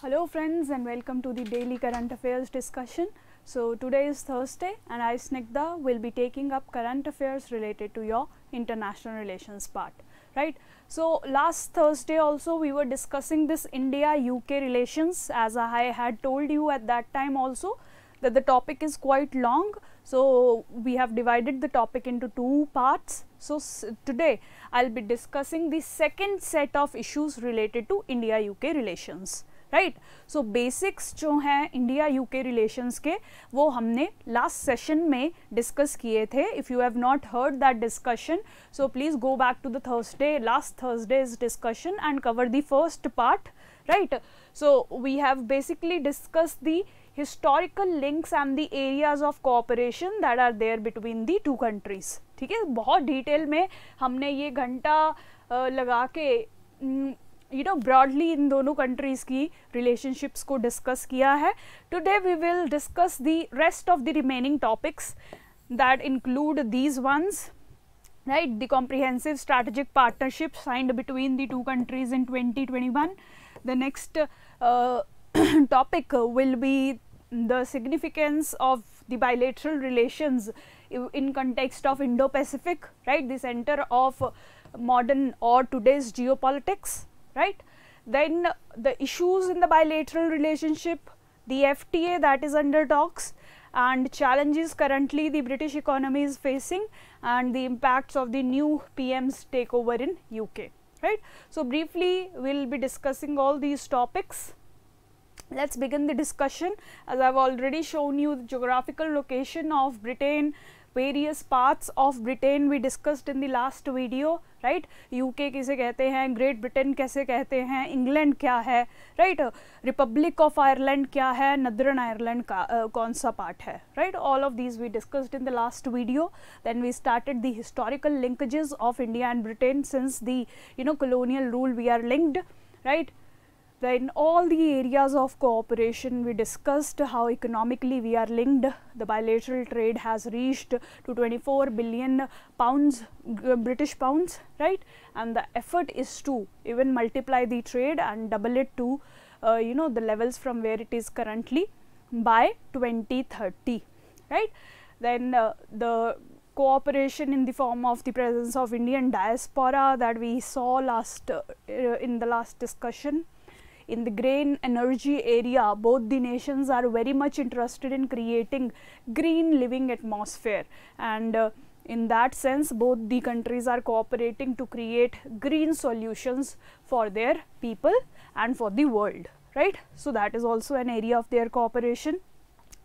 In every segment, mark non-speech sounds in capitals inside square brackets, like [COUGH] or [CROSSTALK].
Hello friends and welcome to the daily current affairs discussion. So today is Thursday and I Snigdha will be taking up current affairs related to your international relations part. Right. So last Thursday also we were discussing this India-UK relations as I had told you at that time also that the topic is quite long. So, we have divided the topic into two parts. So, today I will be discussing the second set of issues related to India-UK relations. Right so basics जो हैं India UK relations के वो हमने last session में discuss किए थे if you have not heard that discussion so please go back to the Thursday last Thursday is discussion and cover the first part right so we have basically discuss the historical links and the areas of cooperation that are there between the two countries ठीक है बहुत detail में हमने ये घंटा लगा के hmm, You know broadly, in दोनों countries' की रिलेशनशिप्स को डिस्कस किया है today we will discuss the rest of the that include these ones right the comprehensive strategic partnership signed between the two countries in 2021 the next uh, [COUGHS] topic will be the significance of the bilateral relations in context of indo pacific right the center of modern or today's geopolitics right. Then the issues in the bilateral relationship, the FTA that is under talks and challenges currently the British economy is facing and the impacts of the new PM's takeover in UK, right. So, briefly we will be discussing all these topics. Let us begin the discussion as I have already shown you the geographical location of Britain, various parts of Britain we discussed in the last video right UK किसे कहते हैं Great Britain कैसे कहते हैं England क्या है right Republic of Ireland क्या है Northern Ireland का uh, कौन सा part है right all of these we discussed in the last video then we started the historical linkages of India and Britain since the you know colonial rule we are linked right then all the areas of cooperation we discussed how economically we are linked. The bilateral trade has reached to 24 billion pounds, uh, British pounds, right? And the effort is to even multiply the trade and double it to, uh, you know, the levels from where it is currently by 2030, right? Then uh, the cooperation in the form of the presence of Indian diaspora that we saw last uh, in the last discussion in the grain energy area, both the nations are very much interested in creating green living atmosphere and uh, in that sense both the countries are cooperating to create green solutions for their people and for the world right so that is also an area of their cooperation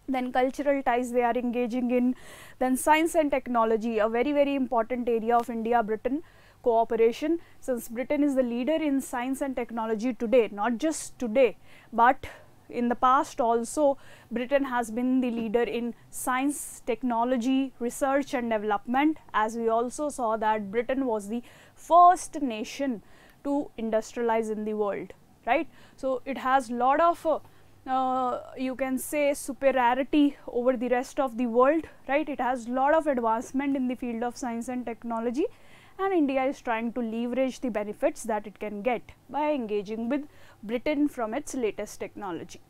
then cultural ties they are engaging in then science and technology a very very important area of india britain cooperation since Britain is the leader in science and technology today, not just today, but in the past also Britain has been the leader in science, technology, research and development as we also saw that Britain was the first nation to industrialize in the world, right. So, it has lot of uh, uh, you can say superiority over the rest of the world, right. It has lot of advancement in the field of science and technology and India is trying to leverage the benefits that it can get by engaging with Britain from its latest technology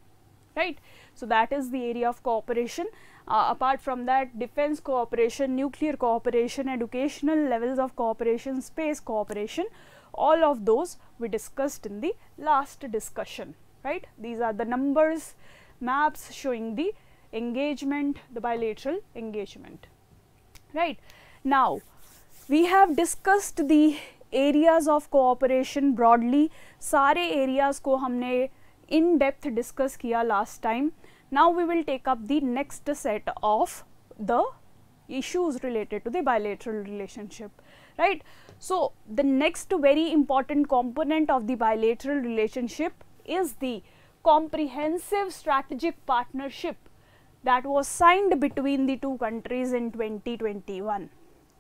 right. So, that is the area of cooperation. Uh, apart from that, defense cooperation, nuclear cooperation, educational levels of cooperation, space cooperation, all of those we discussed in the last discussion, right. These are the numbers, maps showing the engagement, the bilateral engagement, right. Now, we have discussed the areas of cooperation broadly Sare areas ko humne in depth discuss kiya last time now we will take up the next set of the issues related to the bilateral relationship right so the next very important component of the bilateral relationship is the comprehensive strategic partnership that was signed between the two countries in 2021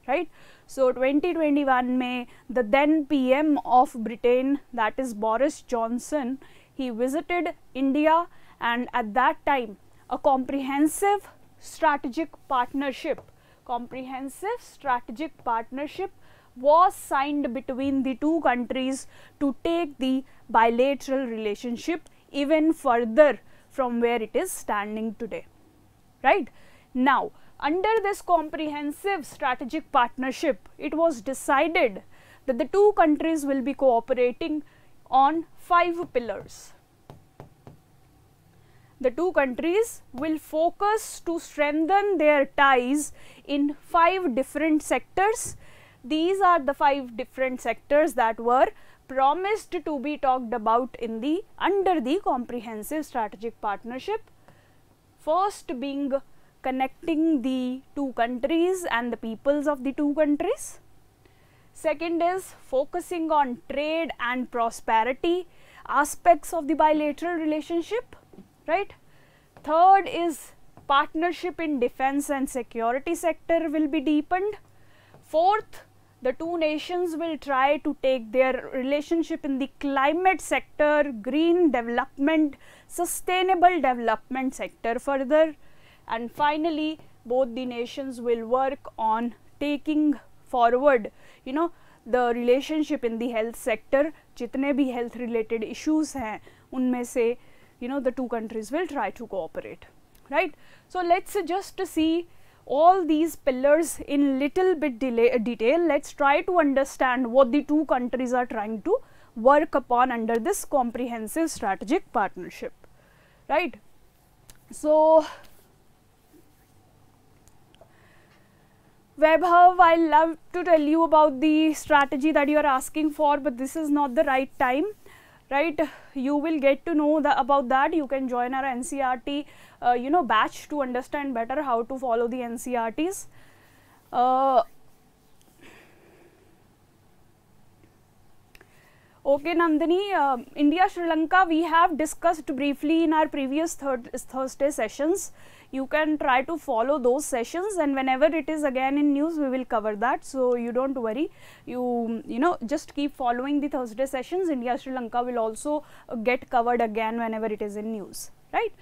right. So 2021 May, the then PM of Britain, that is Boris Johnson, he visited India and at that time a comprehensive strategic partnership, comprehensive strategic partnership was signed between the two countries to take the bilateral relationship even further from where it is standing today, right. Now, under this comprehensive strategic partnership, it was decided that the two countries will be cooperating on five pillars. The two countries will focus to strengthen their ties in five different sectors. These are the five different sectors that were promised to be talked about in the under the comprehensive strategic partnership. First being connecting the two countries and the peoples of the two countries. Second is focusing on trade and prosperity aspects of the bilateral relationship, right. Third is partnership in defense and security sector will be deepened. Fourth, the two nations will try to take their relationship in the climate sector, green development, sustainable development sector further and finally both the nations will work on taking forward you know the relationship in the health sector jitne bhi health related issues hain unme se you know the two countries will try to cooperate right so let's just see all these pillars in little bit delay, uh, detail let's try to understand what the two countries are trying to work upon under this comprehensive strategic partnership right so Webhub, I love to tell you about the strategy that you are asking for, but this is not the right time right you will get to know the, about that you can join our ncrt uh, you know batch to understand better how to follow the ncrts uh, Okay, Nandini, uh, India Sri Lanka we have discussed briefly in our previous thir Thursday sessions. You can try to follow those sessions and whenever it is again in news we will cover that. So, you do not worry, you you know just keep following the Thursday sessions, India Sri Lanka will also uh, get covered again whenever it is in news, right.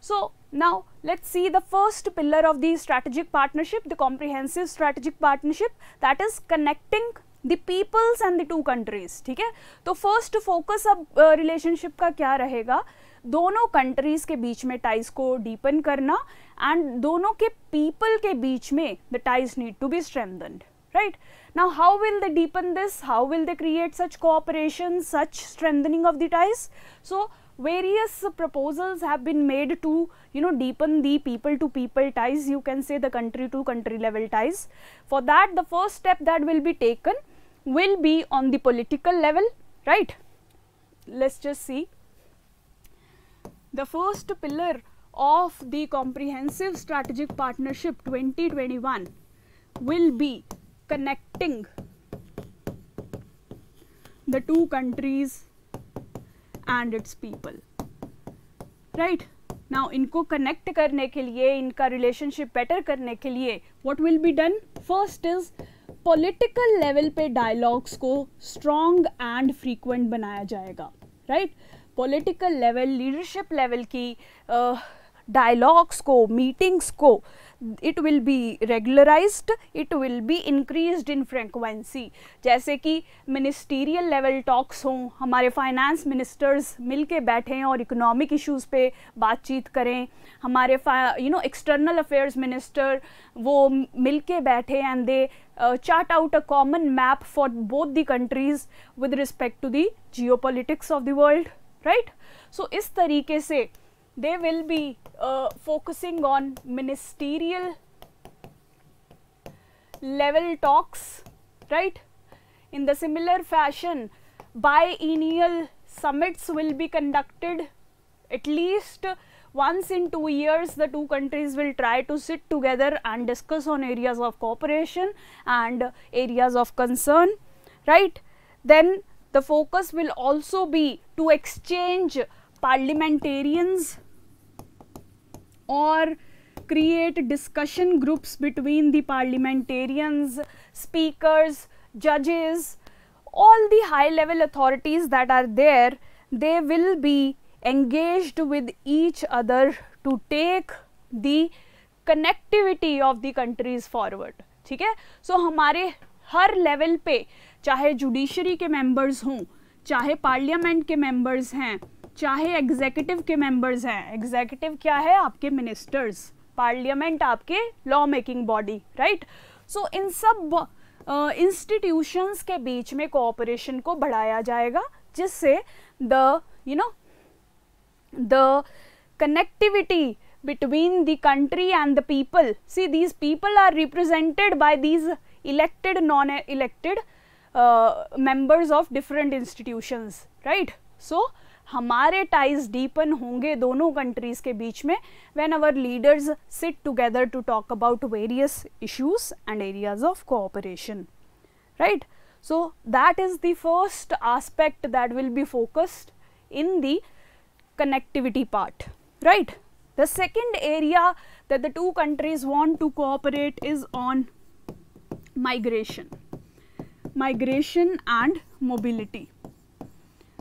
So, now let us see the first pillar of the strategic partnership, the comprehensive strategic partnership that is connecting the peoples and the two countries ठीक है तो first focus अब relationship का क्या रहेगा दोनों countries के बीच में टाइज को डीपन करना एंड दोनों के पीपल के बीच में the ties need to be strengthened right now how will they deepen this how will they create such cooperation such strengthening of the ties so various proposals have been made to you know deepen the people to people ties you can say the country to country level ties for that the first step that will be taken will be on the political level right let's just see the first pillar of the comprehensive strategic partnership 2021 will be connecting the two countries and its people right now इनको connect करने के लिए इनका relationship better करने के लिए what will be done first is political level पे dialogues को स्ट्रॉन्ग एंड फ्रीक्वेंट बनाया जाएगा right political level leadership level की uh, डायलॉग्स को मीटिंग्स को it will be regularise it will be increase in frequency जैसे कि मिनिस्टीरियल लेवल टॉक्स हों हमारे फाइनेंस मिनिस्टर्स मिल के बैठें और इकनॉमिक इशूज़ पर बातचीत करें हमारे you know external affairs minister वो मिल के बैठे and they chart out a common map for both the countries with respect to the geopolitics of the world right so इस तरीके से they will be uh, focusing on ministerial level talks, right? In the similar fashion, biennial summits will be conducted at least once in two years the two countries will try to sit together and discuss on areas of cooperation and areas of concern right then the focus will also be to exchange parliamentarians और create discussion groups between the parliamentarians speakers जजेस all the high level authorities that are there they will be engage with each other to take the connectivity of the countries forward ठीक है सो हमारे हर level पे चाहे judiciary के members हों चाहे parliament के मेंबर्स हैं चाहे एग्जेक्यूटिव के मेंबर्स हैं एग्जीक्यूटिव क्या है आपके मिनिस्टर्स पार्लियामेंट आपके law making body right so इन सब इंस्टीट्यूशंस के बीच में कोऑपरेशन को बढ़ाया जाएगा जिससे the you know the connectivity between the country and the people see these people are represented by these elected non elected members of different institutions right so हमारे टाइज डीपन होंगे दोनों कंट्रीज के बीच में when our leaders sit together to talk about various issues and areas of cooperation right so that is the first aspect that will be focused in the connectivity part right the second area that the two countries want to cooperate is on migration migration and mobility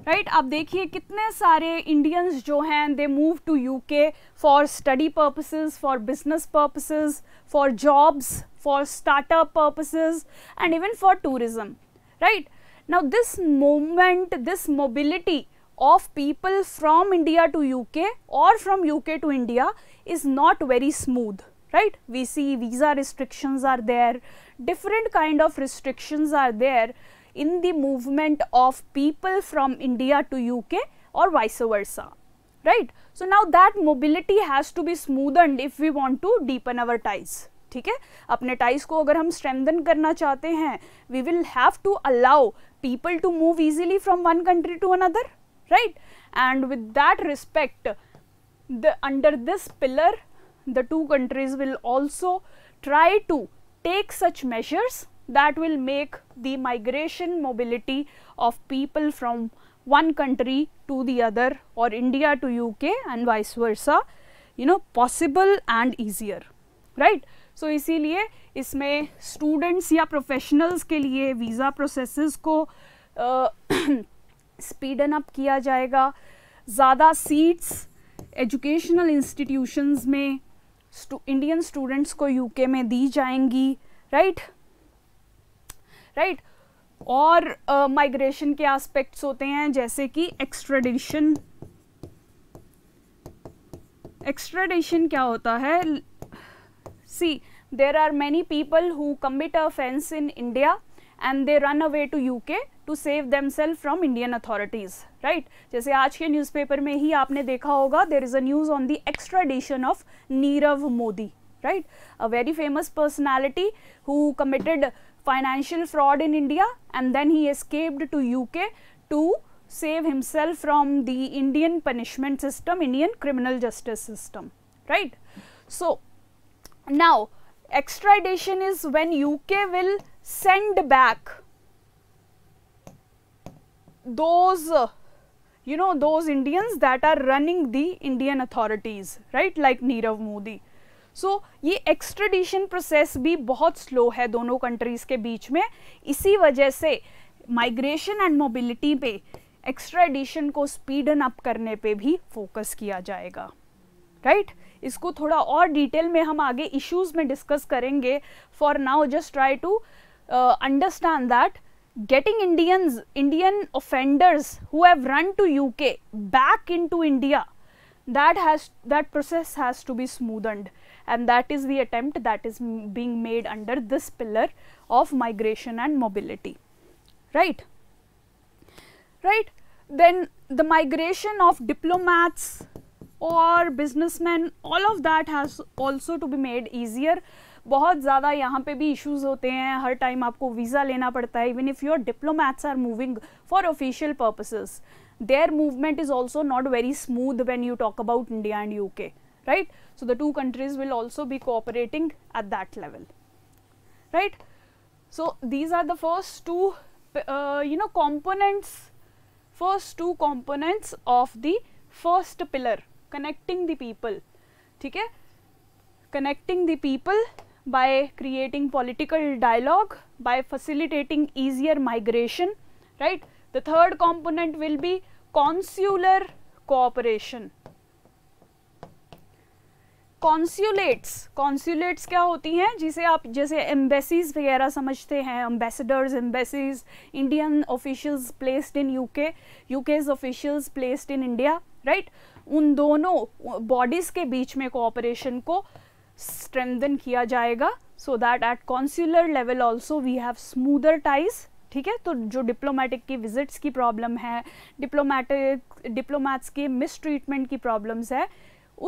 right right? आप देखिए कितने सारे Indians जो हैं they move to UK for study purposes for business purposes for jobs for startup purposes and even for tourism right now this movement this mobility of people from india to uk or from uk to india is not very smooth right we see visa restrictions are there different kind of restrictions are there in the movement of people from India to UK or vice versa, right. So, now that mobility has to be smoothened if we want to deepen our ties. ठीक है अपने ties को अगर to strengthen करना चाहते हैं we will have to allow people to move easily from one country to another right and with that under this pillar the two countries will also try to take such measures that will make the migration mobility of people from one country to the other or India to UK and vice versa you know possible and easier right. So, इसीलिए isme students ya professionals ke liye visa processes ko speeden uh, up किया जाएगा ज़्यादा seats educational institutions में Indian students को UK में दी जाएंगी right right? Right और माइग्रेशन uh, के एस्पेक्ट्स होते हैं जैसे कि एक्सट्रेडिशन एक्सट्रेडिशन क्या होता है see there are many people who commit offence in India and they run away to UK to save them self from Indian authorities right जैसे आज के न्यूज़पेपर में ही आपने देखा होगा there is a news on the extradition of Nirav Modi right a very famous personality who committed financial fraud in India and then he escaped to UK to save himself from the Indian punishment system, Indian criminal justice system, right. So, now extradition is when UK will send back those uh, you know those Indians that are running the Indian authorities, right, like Nirav Modi. So so, ये extradition process भी बहुत slow है दोनों countries के बीच में इसी वजह से माइग्रेशन एंड मोबिलिटी पे एक्स्ट्राडिशन को स्पीडन अप करने पे भी फोकस किया जाएगा राइट right? इसको थोड़ा और डिटेल में हम आगे इश्यूज में डिस्कस करेंगे for now just try to understand that getting Indians Indian offenders who have run to UK back into India that has that process has to be smoothened and that is the attempt that is being made under this pillar of migration and mobility right right then the migration of diplomats or businessmen all of that has also to be made easier बहुत ज़्यादा यहाँ पे भी issues होते हैं हर time आपको visa लेना पड़ता है even if your diplomats are moving for official purposes their movement is also not very smooth when you talk about India and UK right? So, the two countries will also be cooperating at that level, right? So, these are the first two, uh, you know, components, first two components of the first pillar, connecting the people, okay? Connecting the people by creating political dialogue, by facilitating easier migration, right? The third component will be consular cooperation, consulates consulates क्या होती हैं जिसे आप जैसे embassies वगैरह समझते हैं ambassadors embassies Indian officials placed in UK UK's officials placed in India right उन दोनों बॉडीज़ के बीच में कोऑपरेशन को स्ट्रेंथन किया जाएगा so that at consular level also we have smoother ties ठीक है तो जो डिप्लोमेटिक की विजिट्स की प्रॉब्लम है डिप्लोमेटिक डिप्लोमैट्स की मिसट्रीटमेंट की प्रॉब्लम्स है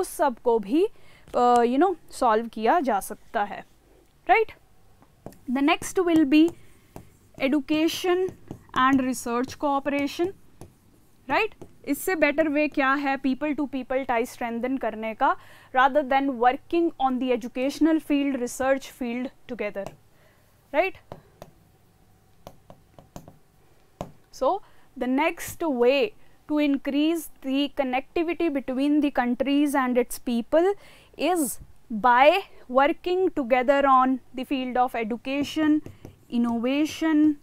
उस सब को भी यू नो सॉल्व किया जा सकता है right the next will be education and research cooperation right इससे बेटर वे क्या है people to people tie strengthen करने का rather than working on the educational field research field together right so the next way to increase the connectivity between the countries and its people is by working together on the field of education, innovation,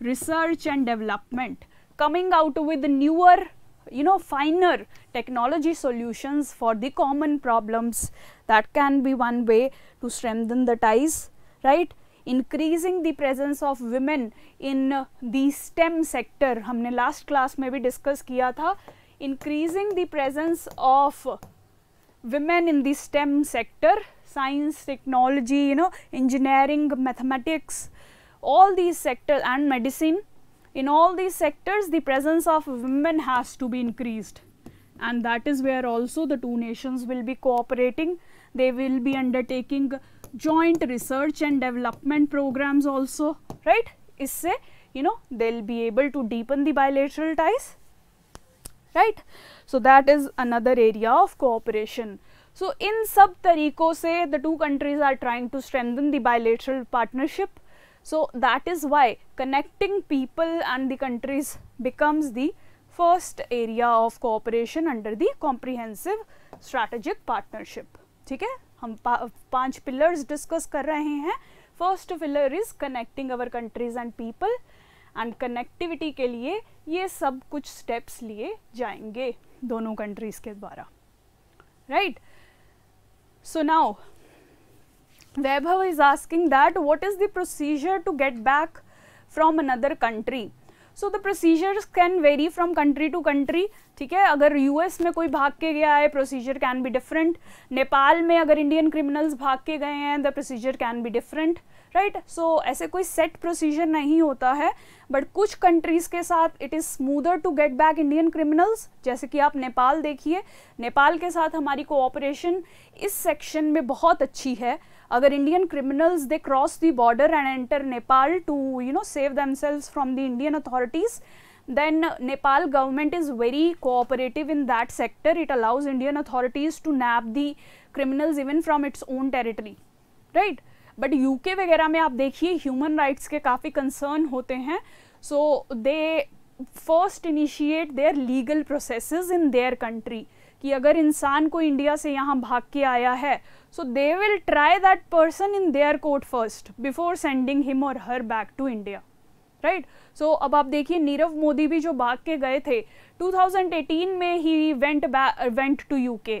research and development, coming out with newer, you know, finer technology solutions for the common problems that can be one way to strengthen the ties, right. Increasing the presence of women in the STEM sector. हमने last class में भी discuss किया था increasing the women in the STEM sector, science, technology, you know, engineering, mathematics, all these sectors and medicine. In all these sectors, the presence of women has to be increased and that is where also the two nations will be cooperating. They will be undertaking joint research and development programs also, right? Isse, you know, they will be able to deepen the bilateral ties, right? So that is another area of cooperation so इन सब तरीकों से the two countries are trying to strengthen the bilateral partnership so that is why connecting people and the countries becomes the first area of cooperation under the comprehensive strategic partnership ठीक है हम पांच pillars discuss कर रहे हैं first pillar is connecting our countries and people and connectivity के लिए ये सब कुछ स्टेप्स लिए जाएंगे दोनों कंट्रीज़ के द्वारा right so now weber is asking that what is the procedure to get back from another country so the procedures can vary from country to country ठीक है अगर यूएस में कोई भाग के गया है procedure can be different Nepal में अगर इंडियन क्रिमिनल्स भाग के गए हैं the procedure can be different right so ऐसे कोई सेट प्रोसीजर नहीं होता है बट कुछ कंट्रीज़ के साथ it is smoother to get back Indian criminals जैसे कि आप नेपाल देखिए नेपाल के साथ हमारी कोऑपरेशन इस सेक्शन में बहुत अच्छी है अगर Indian criminals they cross the border and enter Nepal to you know save themselves from the Indian authorities then Nepal government is very cooperative in that sector it allows Indian authorities to nab the criminals even from its own territory right but UK वगैरह में आप देखिए human rights के काफ़ी concern होते हैं so they first initiate their legal process in their country कि अगर इंसान को इंडिया से यहाँ भाग के आया है So they will try that person in their court first before sending him or her back to India. right? so, ab aap dekhiye nirav modi bhi jo bhag ke gaye the 2018 mein he went back uh, went to uk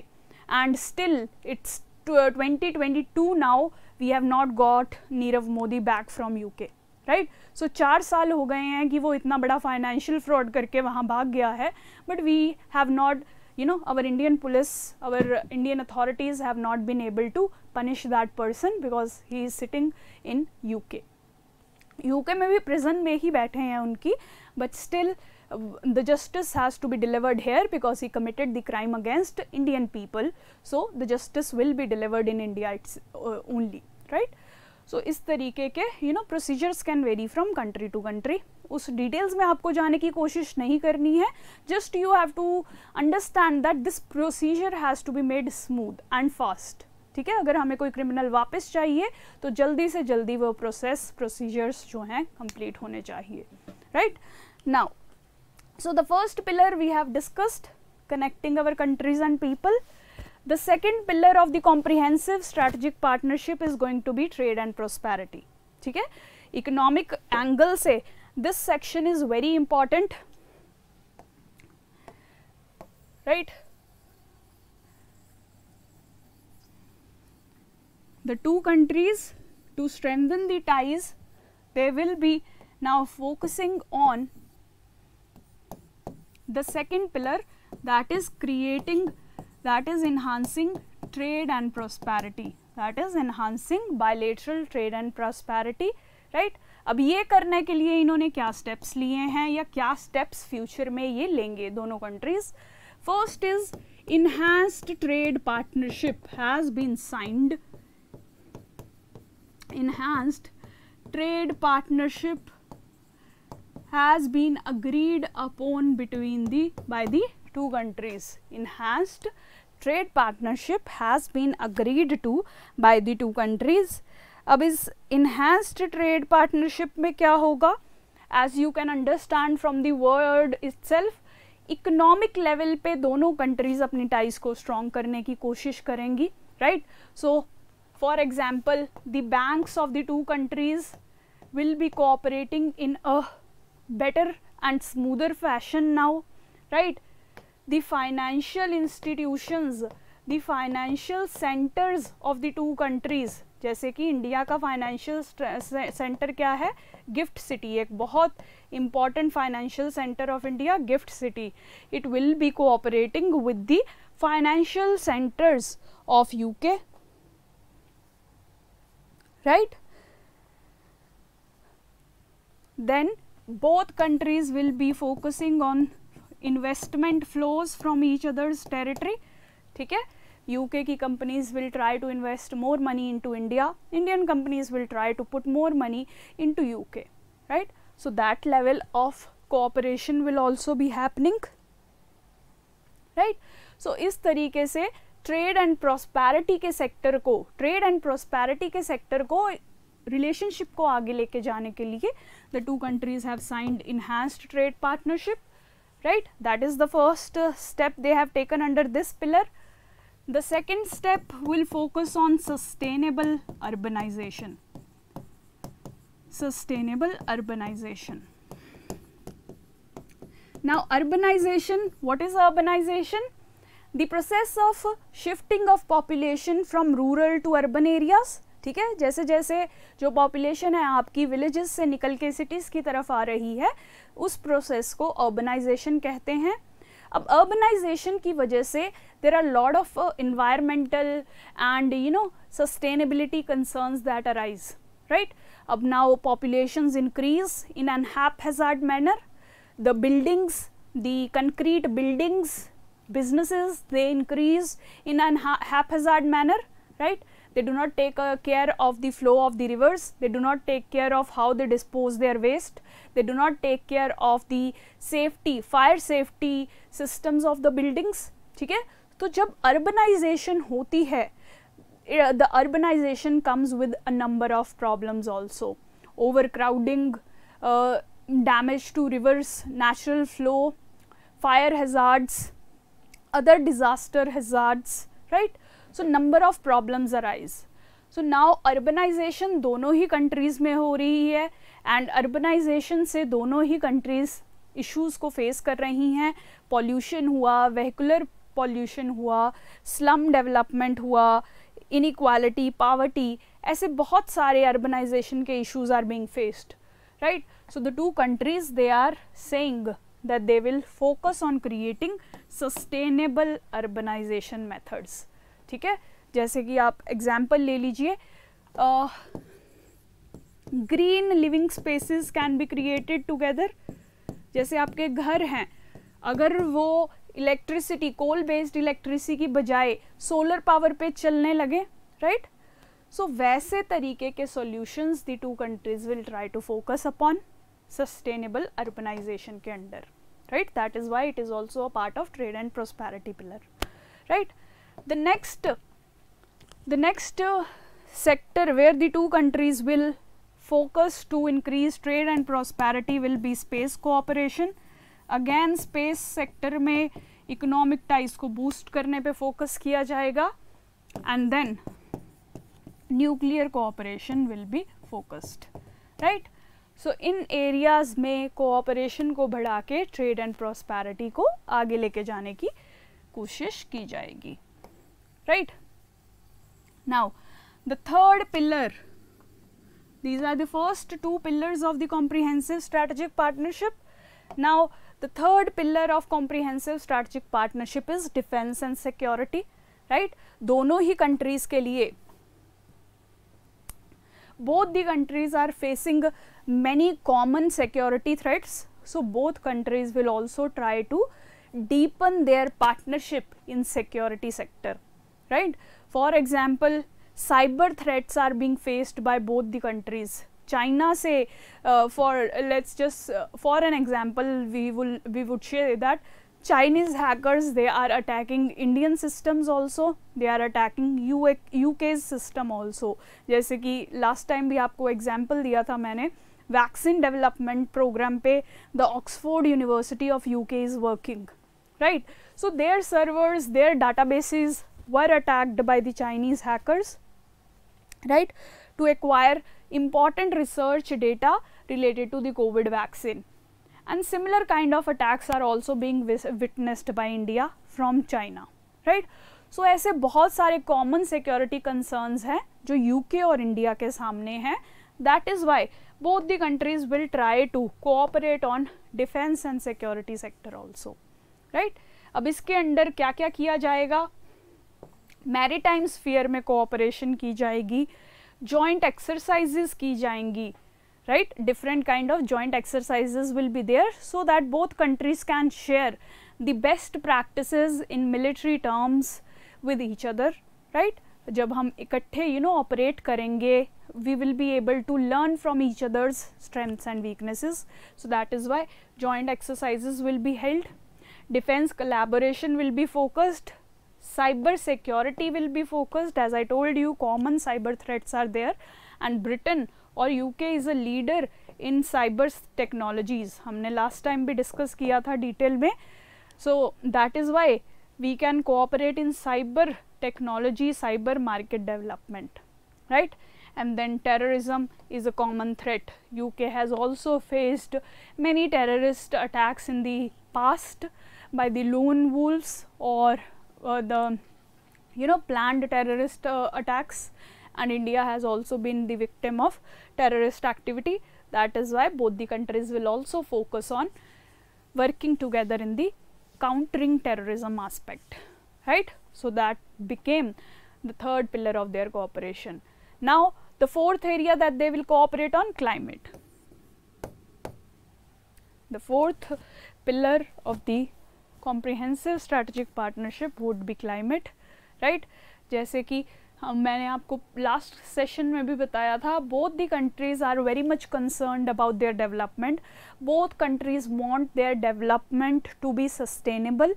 and still it's to, uh, 2022 now we have not got nirav modi back from uk right so चार साल हो गए हैं कि वो इतना बड़ा financial fraud करके वहाँ भाग गया है but we have not you know our Indian police, our Indian authorities have not been able to punish that person because he is sitting in UK. UK में भी prison में ही बैठे हैं उनकी but still uh, the justice has to be delivered here because he committed the crime against Indian people. So, the justice will be delivered in India it's, uh, only right. So, is तरीके के you know procedures can vary from country to country. उस details में आपको जाने की कोशिश नहीं करनी है just you have to understand that this procedure has to be made smooth and fast ठीक है अगर हमें कोई क्रिमिनल वापस चाहिए तो जल्दी से जल्दी वो प्रोसेस प्रोसीजर्स जो हैं कंप्लीट होने चाहिए right now so the first pillar we have discussed connecting our countries and people the second pillar of the comprehensive strategic partnership is going to be trade and prosperity ठीक है economic angle से this section is very important right the two countries to strengthen the ties they will be now focusing on the second pillar that is creating that is enhancing trade and prosperity that is enhancing bilateral trade and prosperity right अब ये करने के लिए इन्होंने क्या steps लिए हैं या क्या स्टेप्स फ्यूचर में ये लेंगे दोनों countries first is enhanced trade partnership has been signed enhanced trade partnership has been agreed upon between the by the two countries enhanced trade partnership has been agreed to by the two countries अब इस enhanced trade partnership में क्या होगा as you can understand from the world it economic level पे दोनों countries अपनी ties को strong करने की कोशिश करेंगी right so for example the banks of the two countries will be cooperating in a better and smoother fashion now right the financial institutions the financial centres of the two countries जैसे कि India का financial centre क्या है gift City एक बहुत important financial centre of India GIFT City it will be cooperating with the financial centres of UK right then both countries will be focusing on investment flows from each others territory ठीक है UK की companies will try to invest more money into India, Indian companies will try to put more money into UK, right. So, that level of cooperation will also be happening, right. So, इस तरीके से trade and prosperity के sector को trade and prosperity के sector को relationship को आगे लेके जाने के लिए two countries have signed enhanced trade partnership, right that is the first uh, step they have taken under this pillar The second step will focus on sustainable urbanization. Sustainable urbanization. Now urbanization, what is urbanization? The process of shifting of population from rural to urban areas ठीक है जैसे जैसे जो population है आपकी villages से निकल के सिटीज़ की तरफ आ रही है उस प्रोसेस को अर्बनाइजेशन कहते हैं अब अर्बनाइजेशन की वजह से there are lot of environmental and you know sustainability concerns that right अब now populations increase in an haphazard manner the buildings the concrete buildings businesses they increase in an haphazard manner right they do not take uh, care of the flow of the rivers, they do not take care of how they dispose their waste, they do not take care of the safety, fire safety systems of the buildings, ठीक है तो जब urbanization होती है the urbanization comes with a number of problems also overcrowding uh, damage to rivers natural flow fire hazards other disaster hazards right so number of problems arise so now urbanisation दोनों ही countries में हो रही है and urbanisation से दोनों ही countries issues को फेस कर रही हैं पॉल्यूशन हुआ वहीकुलर पॉल्यूशन हुआ स्लम डेवलपमेंट हुआ इनक्वालिटी पावर्टी ऐसे बहुत सारे अर्बनाइजेशन के issues are being faced right so the two countries they are saying that they will focus on creating sustainable urbanisation methods ठीक है जैसे कि आप एग्जाम्पल ले लीजिए green living spaces can be created together जैसे आपके घर हैं अगर वो इलेक्ट्रिसिटी कोल बेस्ड इलेक्ट्रिसिटी की बजाय सोलर पावर पे चलने लगे राइट सो वैसे तरीके के solutions the two countries will try to focus upon sustainable urbanisation के under right that is why it is also a part of trade and prosperity pillar right the next the next uh, sector where the two countries will focus to increase trade and prosperity will be space cooperation again space sector mein economic ties ko boost karne pe focus kiya jayega and then nuclear cooperation will be focused right so in areas mein cooperation ko बढ़ा के trade and prosperity ko aage leke jane ki कोशिश की जाएगी right. Now, the third pillar, these are the first two pillars of the comprehensive strategic partnership. Now, the third pillar of comprehensive strategic partnership is defense and security, right. दोनों ही countries के लिए both the countries are facing many common security threats. So, both countries will also try to deepen their partnership in security sector right. For example, cyber threats are being faced by both the countries. China say uh, for let's just uh, for an example we will we would say that Chinese hackers they are attacking Indian systems also they are attacking UK, UK's system also जैसे कि last time भी आपको example दिया था मैंने development program पे the Oxford University of U K is working, right. So, their servers, their databases were attacked by the Chinese hackers, right, to acquire important research data related to the COVID vaccine. And similar kind of attacks are also being witnessed by India from China, right. So so, ऐसे बहुत सारे common security concerns हैं जो UK और India के सामने हैं that is why both the countries will try to cooperate on defense and security sector also right अब इसके अंडर क्या क्या किया जाएगा मैरीटाइम स्फीयर में कोऑपरेशन की जाएगी जॉइंट एक्सरसाइजेस की जाएंगी right different kind of joint exercises will be there so that both countries can share the best practice in military terms with each other right जब हम इकट्ठे यू नो ऑपरेट करेंगे we will be able to learn from each others strengths and weaknesses so that is why joint exercises will be held defence collaboration will be focused cyber security will be focused as i told you common cyber threats are there and britain or uk is a leader in cyber technologies. हमने last time भी discuss किया detail. Detail में so that is why we can cooperate cyber cyber technology cyber market and then terrorism is a common threat. UK has also faced many terrorist attacks in the past by the lone wolves or uh, the you know planned terrorist uh, attacks and India has also been the victim of terrorist activity. That is why both the countries will also focus on working together in the countering terrorism aspect, right. So, that became the third pillar of their cooperation. Now, the fourth area that they will cooperate on climate. The fourth pillar of the comprehensive strategic partnership would be climate right जैसे कि हम मैंने आपको last session में भी बताया था both the countries are very much concerned about their development both countries want their development to be sustainable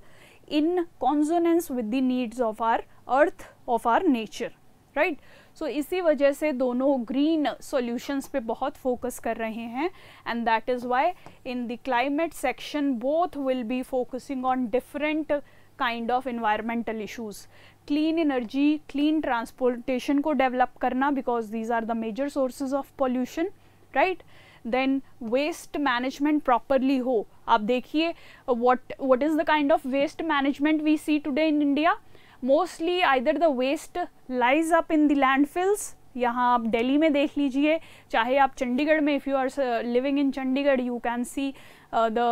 in consonance with the needs of our earth of our nature right so so, इसी वजह से दोनों green solutions पे बहुत focus कर रहे हैं and that is why in the climate section both will be focusing on different kind of environmental issues clean energy clean transportation को डेवलप करना because these are the major sources of pollution right then waste management properly हो आप देखिए what what is the kind of waste management we see today in India mostly either the waste lies up in the landfills यहाँ आप दिल्ली में देख लीजिए चाहे आप चंडीगढ़ में if you are living in Chandigarh you can see the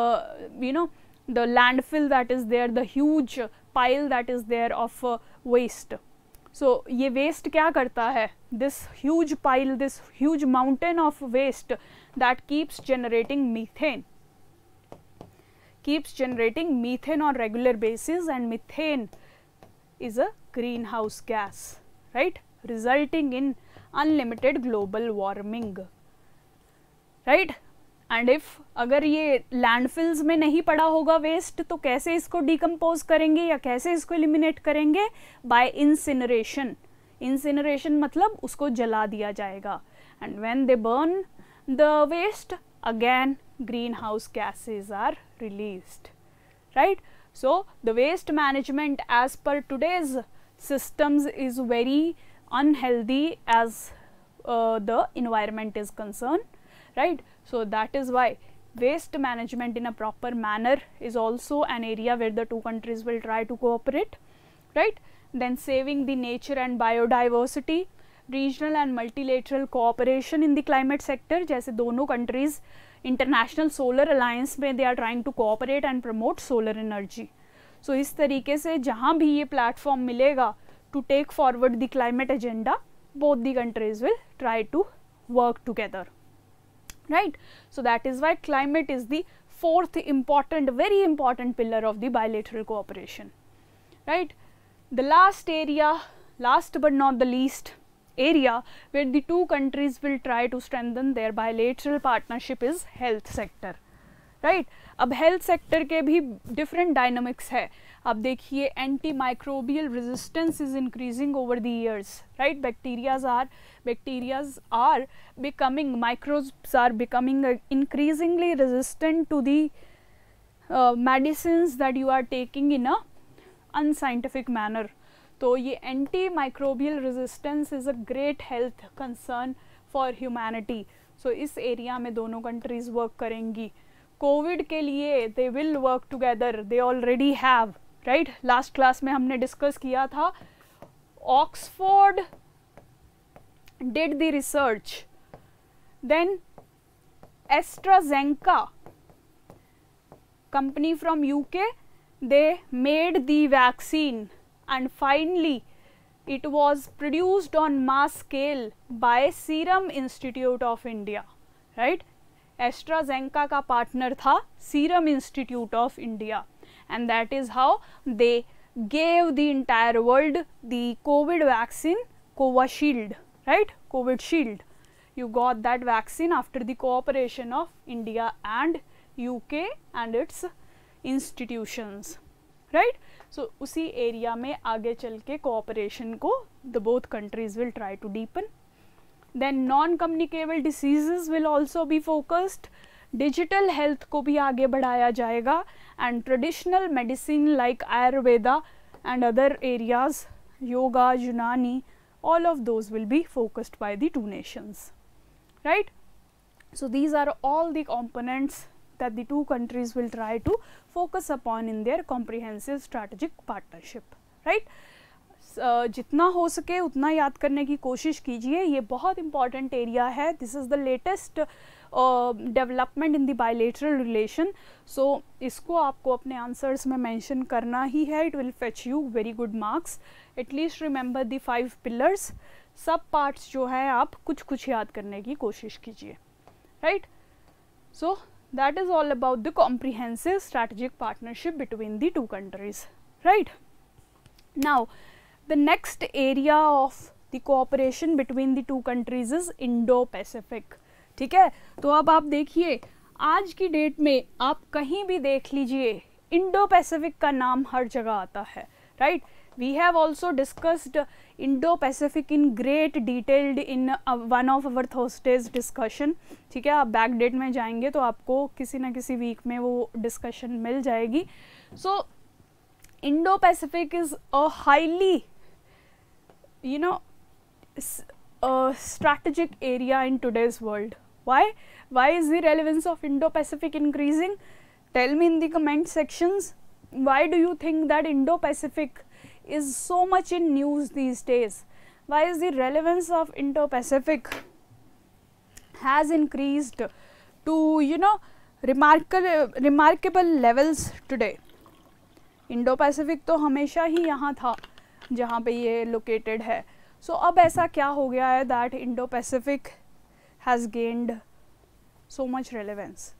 you know the landfill that is there the huge pile that is there of waste so ये waste क्या करता है this huge pile this huge mountain of waste that keeps generating methane keeps generating methane on regular basis and methane is a greenhouse gas, right, resulting in unlimited global warming, right. And if अगर ये landfills में नहीं पड़ा होगा waste तो कैसे इसको decompose करेंगे या कैसे इसको एलिमिनेट करेंगे बाय इंसिनरेशन इंसिनरेशन मतलब उसको जला दिया जाएगा and when they burn the waste again greenhouse gases are released right So, the waste management as per today's systems is very unhealthy as uh, the environment is concerned, right. So, that is why waste management in a proper manner is also an area where the two countries will try to cooperate, right. Then saving the nature and biodiversity, regional and multilateral cooperation in the climate sector जैसे दोनों countries international Solar Alliance में they are trying to cooperate and promote solar energy so इस तरीके से जहाँ भी ये platform मिलेगा to take forward the climate agenda both the countries will try to work together right so that is why climate is the fourth important very important pillar of the bilateral cooperation right the last area last but not the least area where the two countries will try to strengthen their bilateral partnership is health sector right ab health sector ke bhi different dynamics hai ab dekhiye antimicrobial resistance is increasing over the years right bacterias are bacterias are becoming microbes are becoming uh, increasingly resistant to the uh, medicines that you are taking in a unscientific manner तो ये anti microbial resistance is a great health concern for humanity so इस area में दोनों countries work करेंगी COVID के लिए they will work together they already have right last class में हमने डिस्कस किया था Oxford did the research then AstraZeneca company from UK they made the vaccine and finally it was produced on mass scale by Serum Institute of India, right. AstraZeneca ka partner tha Serum Institute of India and that is how they gave the entire world the COVID vaccine Covashield, right, COVID shield. You got that vaccine after the cooperation of India and UK and its institutions. Right so उसी area में आगे चल के cooperation को the both countries will try to deepen then non communicable diseases will also be focused digital health को भी आगे बढ़ाया जाएगा and traditional medicine like Ayurveda and other areas yoga Unani all of those will be focused by the two nations right so these are all the components that the two countries will try to focus upon in their comprehensive strategic partnership right Uh, जितना हो सके उतना याद करने की कोशिश कीजिए ये बहुत इंपॉर्टेंट एरिया है this is the latest development in the bilateral relation so इसको आपको अपने आंसर्स में मेंशन करना ही है it will fetch you very good marks at least remember the five pillars sub parts जो है आप कुछ कुछ याद करने की कोशिश कीजिए right so that is all about the comprehensive strategic partnership between the two countries right now the next area of the cooperation between the two countries is Indo-Pacific ठीक है तो अब आप देखिए आज की डेट में आप कहीं भी देख लीजिए इंडो पैसिफिक का नाम हर जगह आता है right right? We have also discussed Indo-Pacific in great detailed in uh, one of our Thursdays discussion. ठीक है आप बैक डेट में जाएंगे तो आपको किसी ना किसी वीक में वो डिस्कशन मिल जाएगी So, Indo-Pacific is a highly, you know a strategic area in today's world why why is the relevance of indo-pacific increasing tell me in the comment sections why do you think that indo-pacific is so much in news these days. Why is the relevance of Indo-Pacific has increased to you know remarkable remarkable levels today. Indo-Pacific तो हमेशा ही यहाँ था जहाँ पे ये located है. So अब ऐसा क्या हो गया है that Indo-Pacific has gained so much relevance.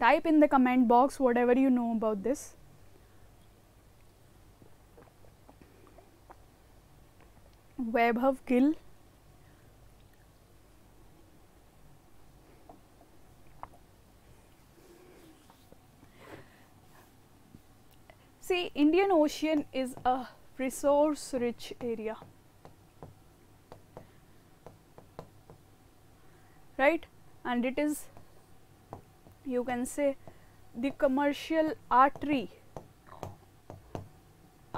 Type in the comment box whatever you know about this. Webhav Gill See, Indian Ocean is a resource rich area. Right? And it is you can say the commercial artery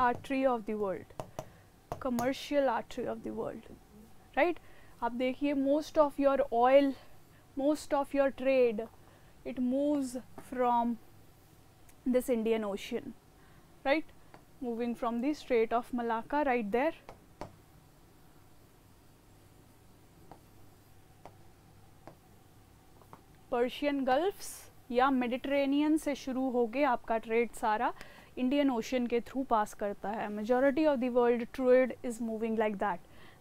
artery of the world commercial artery of the world right आप देखिए most of your oil most of your trade it moves from this Indian Ocean right moving from the Strait of Malacca right there Persian Gulfs या Mediterranean से शुरू होके आपका trade सारा Indian ocean के through pass करता है majority of the world trade is moving like that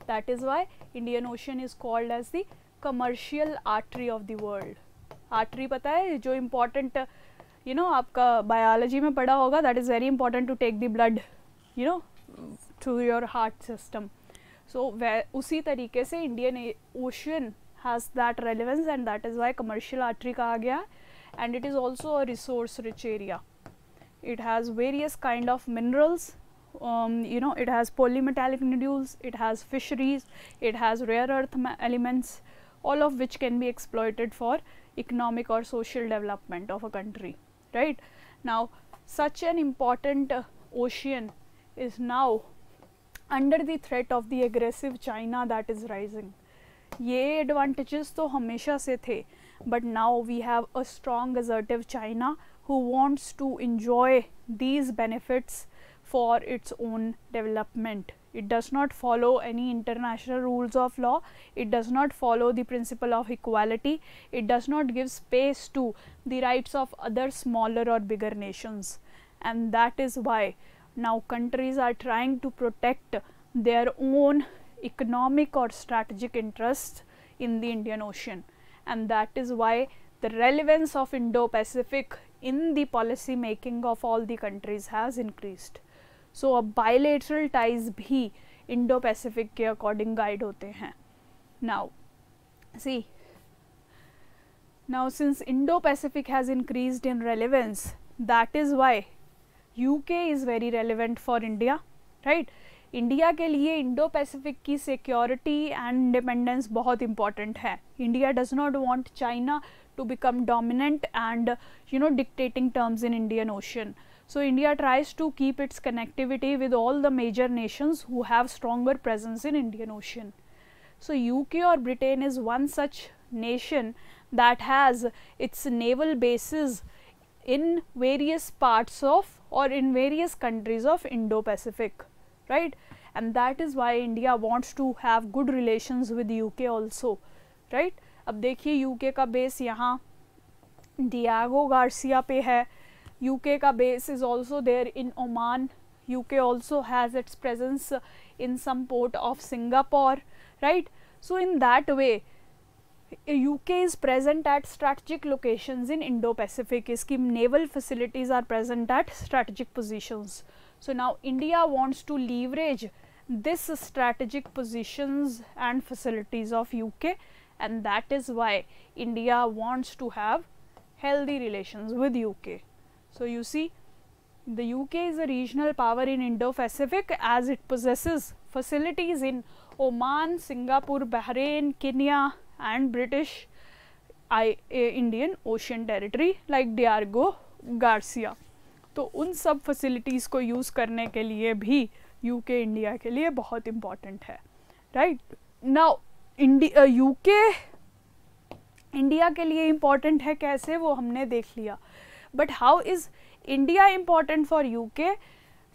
that is why Indian ocean is called as the commercial artery of the world artery पता है जो इम्पोर्टेंट यू नो आपका biology में पढ़ा होगा that is very important to take the blood you know through your heart system so उसी तरीके से Indian ocean has that relevance and that is why commercial artery कहा गया है and it is also a resource rich area. It has various kind of minerals, um, you know, it has polymetallic nodules, it has fisheries, it has rare earth elements, all of which can be exploited for economic or social development of a country, right. Now, such an important uh, ocean is now under the threat of the aggressive China that is rising. ये advantages तो हमेशा से थे but now we have a strong assertive China who wants to enjoy these benefits for its own development. It does not follow any international rules of law, it does not follow the principle of equality, it does not give space to the rights of other smaller or bigger nations. And that is why now countries are trying to protect their own economic or strategic interests in the Indian Ocean and that is why the relevance of Indo-Pacific in the policy making of all the countries has increased. So, bilateral ties bhi Indo-Pacific ke according guide होते hain. Now, see, now since Indo-Pacific has increased in relevance, that is why UK is very relevant for India, right? India के लिए Indo Pacific की security and independence बहुत important है India does not want China to become dominant and you know dictating terms in Indian ocean so India tries to keep its connectivity with all the major nations who have stronger presence in Indian ocean so you और Britain is one such nation that has its naval bases in various parts of और in various countries of Indo Pacific right and that is why india wants to have good relations with uk also right अब देखिए UK का base यहाँ Diego Garcia पे UK का base is also there in Oman. UK also has its presence in some port of Singapore, right so in that way uk is present at strategic locations in indo pacific iski naval facilities are present at strategic positions so now India wants to leverage this strategic positions and facilities of UK and that is why India wants to have healthy relations with UK. So you see the UK is a regional power in Indo-Pacific as it possesses facilities in Oman, Singapore, Bahrain, Kenya and British I, uh, Indian Ocean Territory like Diargo Garcia. तो उन सब facilities को use करने के लिए भी UK India के लिए बहुत इम्पॉर्टेंट है right now India UK India के लिए इम्पॉर्टेंट है कैसे वो हमने देख लिया but how is India important for UK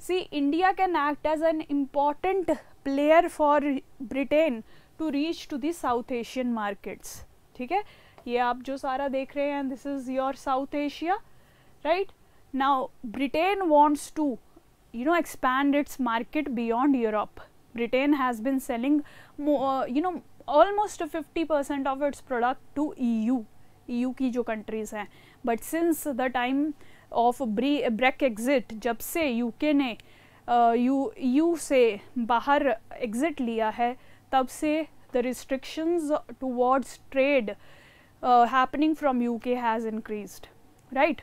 see India can act as an important player for Britain to reach to the South Asian markets ठीक है ये आप जो सारा देख रहे हैं this is your South Asia right Now, Britain wants to, you know, expand its market beyond Europe. Britain has been selling, more, uh, you know, almost 50% of its product to EU, EU जो countries हैं. But since the time of Brexit, जब से UK exit बाहर exit लिया है तब से the restrictions towards happening from UK has increased, right?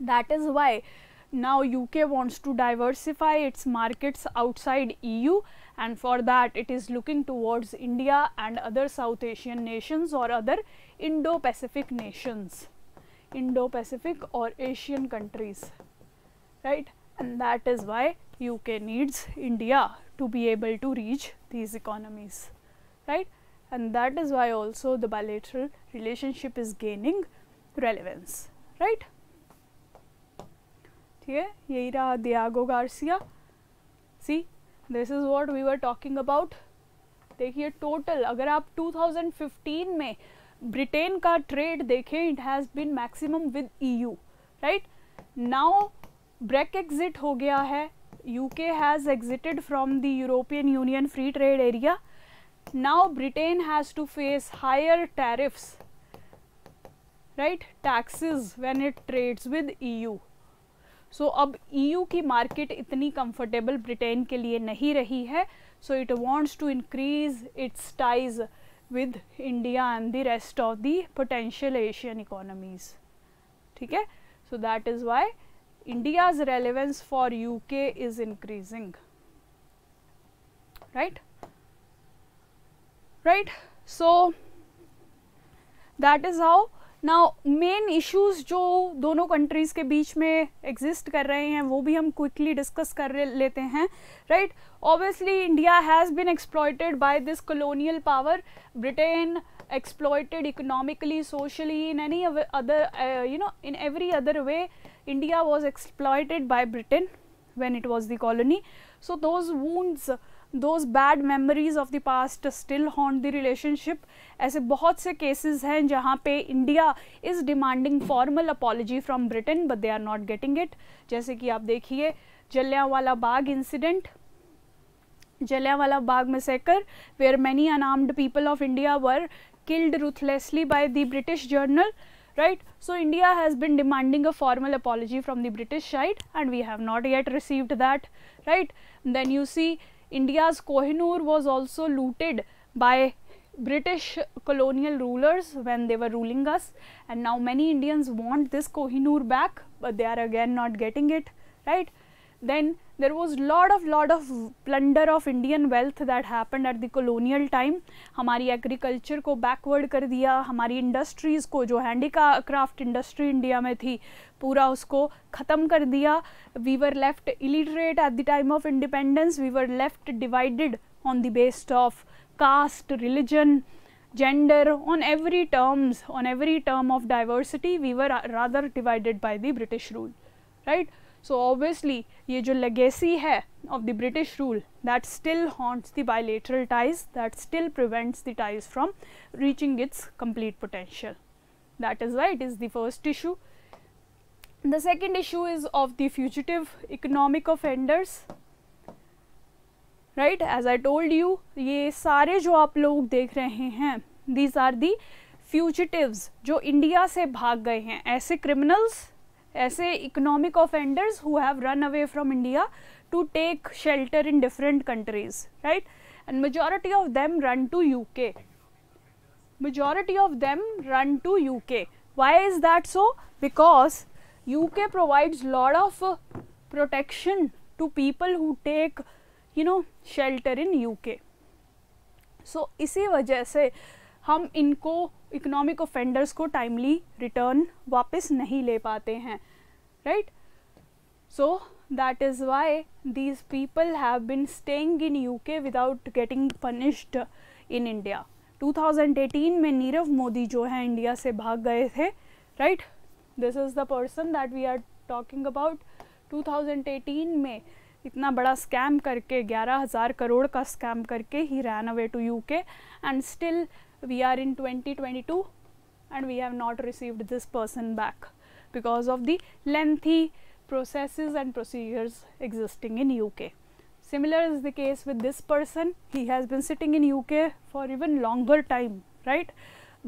That is why now UK wants to diversify its markets outside EU and for that it is looking towards India and other South Asian nations or other Indo-Pacific nations, Indo-Pacific or Asian countries, right? And that is why UK needs India to be able to reach these economies, right? And that is why also the bilateral relationship is gaining relevance, right? देखिए यही रहा Diego Garcia see this is what we were talking about देखिए total अगर आप 2015 में Britain का trade देखें it has been maximum with EU right now Brexit हो गया है UK has exited from the European Union free trade area now britain has to face higher tariffs right taxes when it trades with eu so so, अब EU e की market इतनी comfortable Britain के लिए नहीं रही है so it wants to increase its ties with India and the rest of the potential Asian economies ठीक है so that is why India's relevance for UK is increasing right right so that is how now main issues जो दोनों countries के बीच में exist कर रहे हैं वो भी हम क्विकली डिस्कस कर लेते हैं right obviously India has been exploited by this colonial power Britain exploited economically socially in any other you know in every other way India was exploited by Britain when it was the colony so those wounds those bad memories of the past still haunt the relationship ऐसे बहुत से cases हैं जहाँ पे India is demanding formal apology from Britain but they are not getting it जैसे कि आप देखिए जल्यावाला बाग इंसिडेंट जल्यावाला बाग में massacre where many unarmed people of India were killed ruthlessly by the British general right so India has been demanding a formal apology from the British side and we have not yet received that right then you see India's Kohinoor was also looted by British colonial rulers when they were ruling us and now many Indians want this Kohinoor back but they are again not getting it right. Then there was lot of lot of plunder of indian wealth that happened at the colonial time Hamari agriculture को backward कर दिया industries को जो handicraft industry India में थी पूरा we were left illiterate at the time of independence we were left divided on the basis of caste religion gender on every terms on every term of diversity we were rather divided by the british rule right so obviously ये जो legacy है of the British rule that still haunts the bilateral ties that still prevents the ties from reaching its complete potential that is why it is the first issue the second issue is of the fugitive economic offenders right as I told you ये सारे जो आप लोग देख रहे हैं these are the fugitive जो India से भाग गए हैं ऐसे क्रिमिनल्स ऐसे economic offenders who have run away from India to take shelter in different countries right and majority of them run to UK majority of them run to UK why is that so because UK provides lot of protection to people who take you know shelter in UK so इसी वजह से हम इनको economic offenders को timely return वापस नहीं ले पाते हैं right so that is why these people have been staying in UK without getting punished in India 2018 में नीरव मोदी जो है इंडिया से भाग गए थे right this is the person that we are talking about 2018 में इतना बड़ा स्कैम करके 11,000 करोड़ का स्कैम करके ही ran away to UK and still we are in 2022 and we have not received this person back because of the lengthy processes and procedures existing in UK. Similar is the case with this person, he has been sitting in UK for even longer time, right?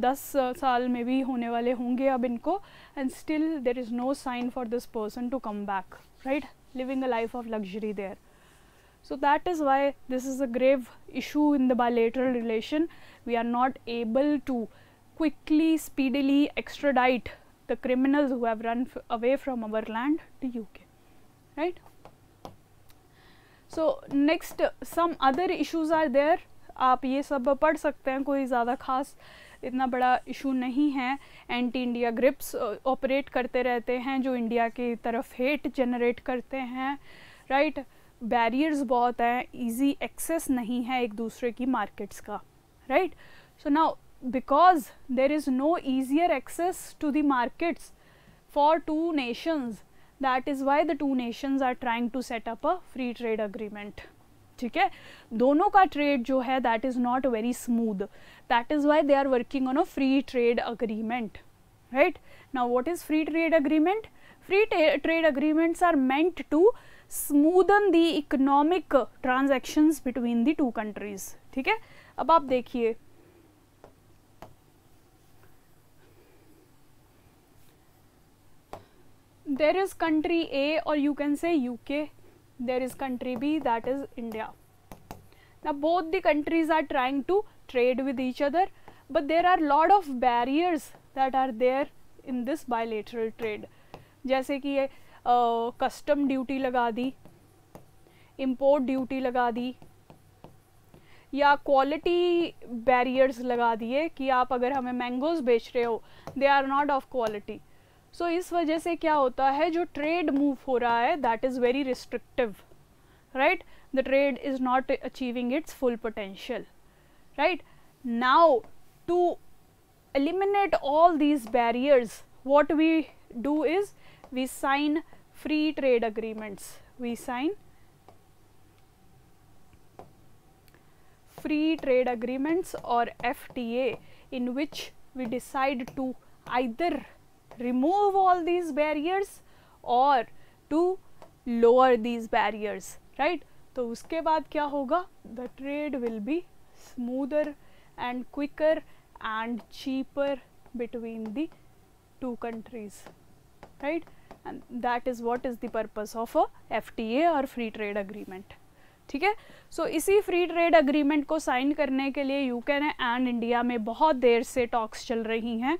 10 साल maybe, भी होने वाले होंगे अब and still there is no sign for this person to come back, right? Living a life of luxury there. So that is why this is a grave issue in the bilateral relation. We are not able to quickly, speedily extradite the criminals who have run away from our land to UK, right? So next some other issues are there aap ye sab pad sakte hain koi zyada khas इतना बड़ा issue नहीं है anti India grips operate करते रहते हैं जो India की तरफ हेट जनरेट करते हैं राइट right? बैरियर्स बहुत हैं इजी एक्सेस नहीं है एक दूसरे की मार्केट्स का right so now because there is no easier access to the markets for two nations that is why the two nations are trying to set up a free trade agreement ठीक है दोनों का trade जो है that is not very smooth that is why they are working on a free trade agreement right now what is free trade agreement free trade agreements are meant to smoothen the economic transactions between the two countries ठीक है अब आप देखिए देर is country A और you can say UK there is country B that is India ना both the countries are trying to trade with each other but there are lot of barriers that are there in this bilateral trade जैसे कि ये custom duty लगा दी import duty लगा दी या quality barriers लगा दिए कि आप अगर हमें मैंगोज़ बेच रहे हो they are not of quality so इस वजह से क्या होता है जो ट्रेड मूव हो रहा है that is very restrictive right the trade is not achieving its full potential right now to eliminate all these barriers what we do is we sign free trade agreements we sign free trade agreements or FTA in which we decide to either remove all these barriers or to lower these barriers right so uske baad kya hoga the trade will be smoother and quicker and cheaper between the two countries right and that is what is the purpose of a FTA or free trade agreement. ठीक है so इसी free trade agreement को sign करने के लिए you ने and India में बहुत देर से टॉक्स चल रही हैं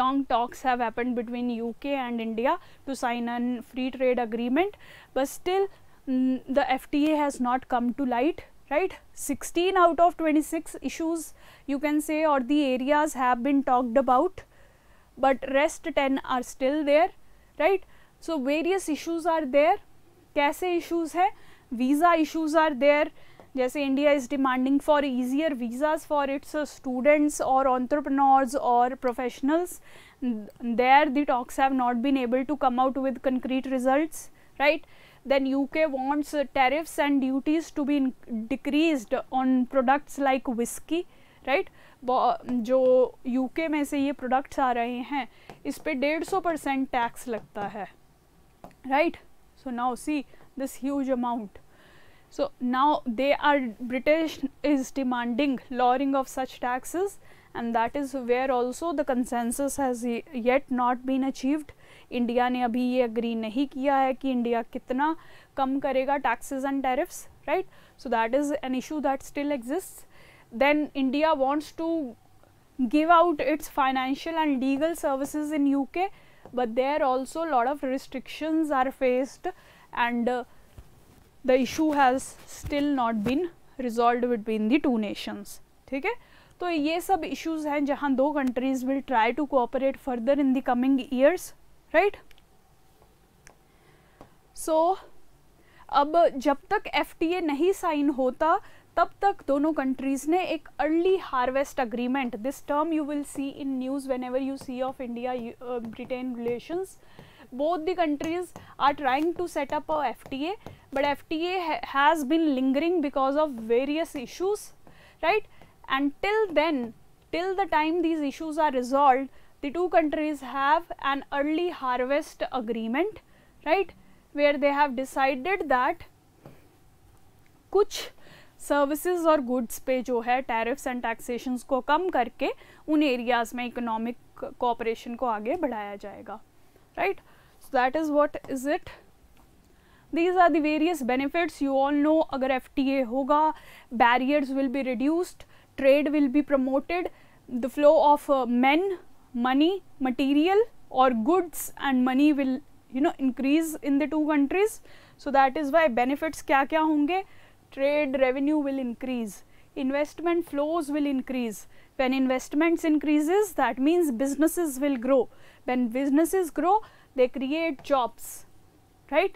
long talks have happen between UK and India to sign an free trade agreement but still the F FTA has not come to light right sixteen out of twenty six issues you can say और the areas have been talked about but rest ten are still there right so various issues are there kaise issues hai visa issues are there जैसे India is demanding for easier visas for its students और entrepreneurs और professionals there the talks have not been able to come out with concrete results right then uk wants uh, tariffs and duties to be decreased on products like whiskey right जो UK में से ये products आ रहे हैं इस पर डेढ़ सौ परसेंट टैक्स लगता है right. So, now see this huge amount. So, now they are British is demanding lowering of such taxes and that is where also the consensus has yet not been achieved. India ने abhi ye agree nahi किया hai ki India kitna कम करेगा taxes and tariffs. Right, so that is an issue that still exists. Then India wants to give out its financial and legal services in UK but there also lot of restrictions are faced and uh, the issue has still not been resolved between the two nations theek hai to ye sab issues hain jahan two countries will try to cooperate further in the coming years right so ab jab tak fta nahi sign hota तब तक दोनों countries ने एक early harvest agreement this term you will see in news whenever you see of India Britain relations both the countries are trying to set up a FTA but FTA has been lingering because of various issues right and till then till the time these issues are resolved the two countries have an early harvest agreement right where they have decided that kuch services और goods पे जो है tariffs and taxations को कम करके उन areas में economic cooperation को आगे बढ़ाया जाएगा right so that is what is it these are the various benefits you all know अगर एफटीए होगा barriers will be reduced trade will be promoted the flow of man money material और goods and money will you know increase in the two countries so that is why benefits क्या क्या होंगे trade revenue will increase, investment flows will increase. When investments increases, that means businesses will grow. When businesses grow, they create jobs, right?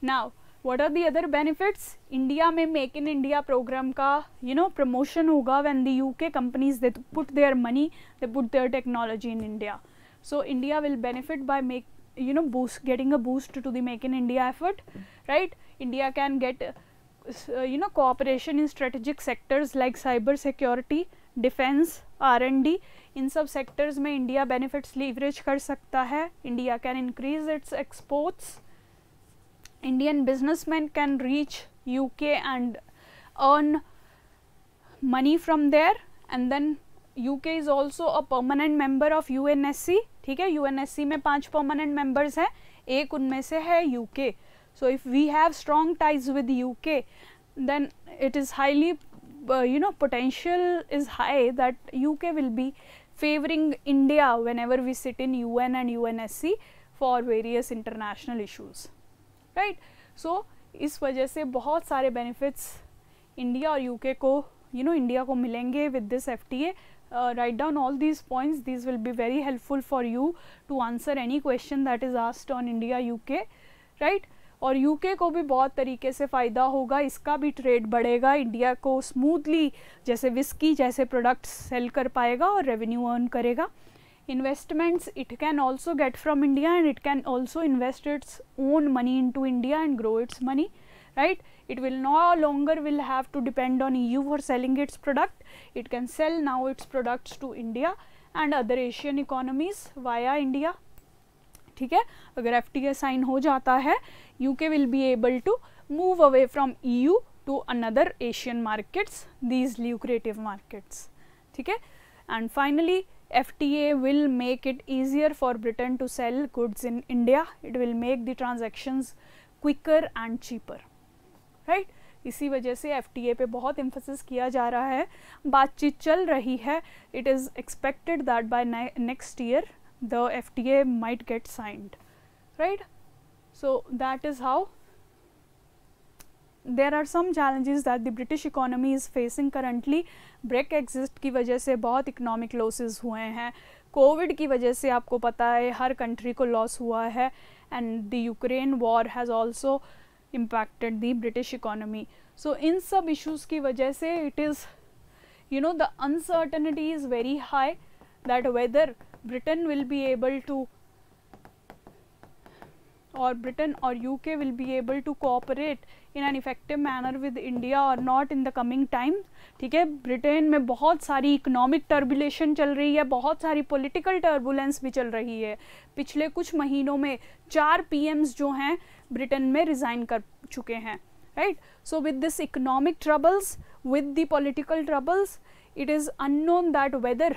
Now, what are the other benefits? India may make in India program ka, you know, promotion hoga when the UK companies, they put their money, they put their technology in India. So, India will benefit by make, you know, boost, getting a boost to the make in India effort, right? India can get you know cooperation in strategic sectors like cyber security defense r&d इन सब sectors में India benefits leverage कर सकता है India can increase its exports Indian businessman can reach UK and earn money from there and then UK is also a permanent member of UNSC ठीक है UNSC में पांच permanent members हैं एक उनमें से है UK So, if we have strong ties with the UK, then it is highly uh, you know potential is high that UK will be favoring India whenever we sit in UN and UNSC for various international issues, right. So, इस वजह से बहुत सारे benefits India और UK को you know India को मिलेंगे with this F T A right down all these points this will be very helpful for you to answer any question that is asked on India UK right और UK को भी बहुत तरीके से फ़ायदा होगा इसका भी ट्रेड बढ़ेगा इंडिया को स्मूथली जैसे विस्की जैसे प्रोडक्ट्स सेल कर पाएगा और रेवेन्यू अर्न करेगा investments it can also get from India and it can also invest its own money into India and grow its money right it will no longer will have to depend on EU for selling its product it can sell now its products to India and other Asian economies via India ठीक है अगर F T sign हो जाता है U K will be able to move away from E U to another Asian markets these lucrative markets ठीक है and finally a will make it easier for Britain to sell goods in India it will make the transactions quicker and cheaper right इसी वजह से F T ए पे बहुत emphasis किया जा रहा है बातचीत चल रही है it is expected that by next year the FTA might get signed, right? So, that is how there are some challenges that the British economy is facing currently Brexit की वजह से बहुत इकोनॉमिक लॉसेस हुए हैं Covid की वजह से आपको पता है हर कंट्री को लॉस हुआ है and the Ukraine war has also impacted the British economy so इन सब इश्यूज़ की वजह से it is you know the uncertainty is very high that whether Britain will be able to or Britain or UK will be able to cooperate in an effective manner with India or not in the coming times ठीक है britain में बहुत सारी economic turbulence चल रही है बहुत सारी political turbulence भी चल रही है पिछले कुछ महीनों में चार पीएम्स जो हैं ब्रिटेन में रिज़ाइन कर चुके हैं right so with this economic troubles with the political troubles it is unknown that whether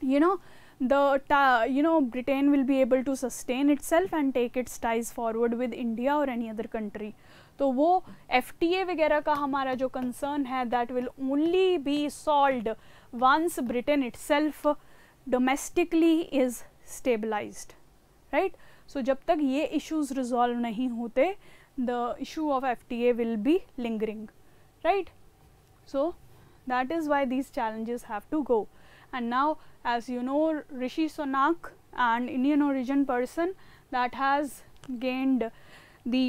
you know the you know Britain will be able to sustain itself and take its ties forward with India or any other country. तो वो F वगैरह का हमारा जो concern है that will only be solve once Britain itself domestically is stabilised right so जब तक ये इश्यूज रिजॉल्व नहीं होते the issue of F T A will be lingering right so that is why these challenges have to go and now as you know Rishi Sonak an Indian origin person that has gained the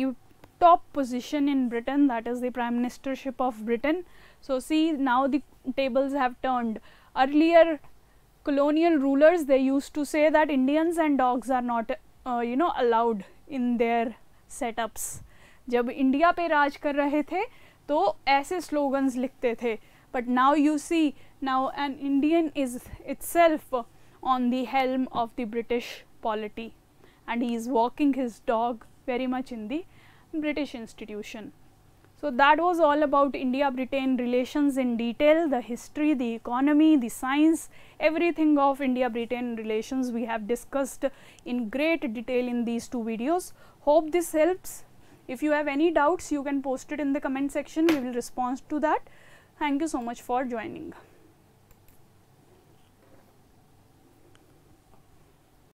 top position in Britain that is the prime ministership of Britain. So, see now the tables have turned earlier colonial rulers they used to say that Indians and dogs are not uh, you know allowed in their setups. जब India पे राज कर रहे थे तो ऐसे slogans लिखते थे but now you see now, an Indian is itself on the helm of the British polity and he is walking his dog very much in the British institution. So, that was all about India-Britain relations in detail, the history, the economy, the science, everything of India-Britain relations we have discussed in great detail in these two videos. Hope this helps. If you have any doubts, you can post it in the comment section, we will respond to that. Thank you so much for joining.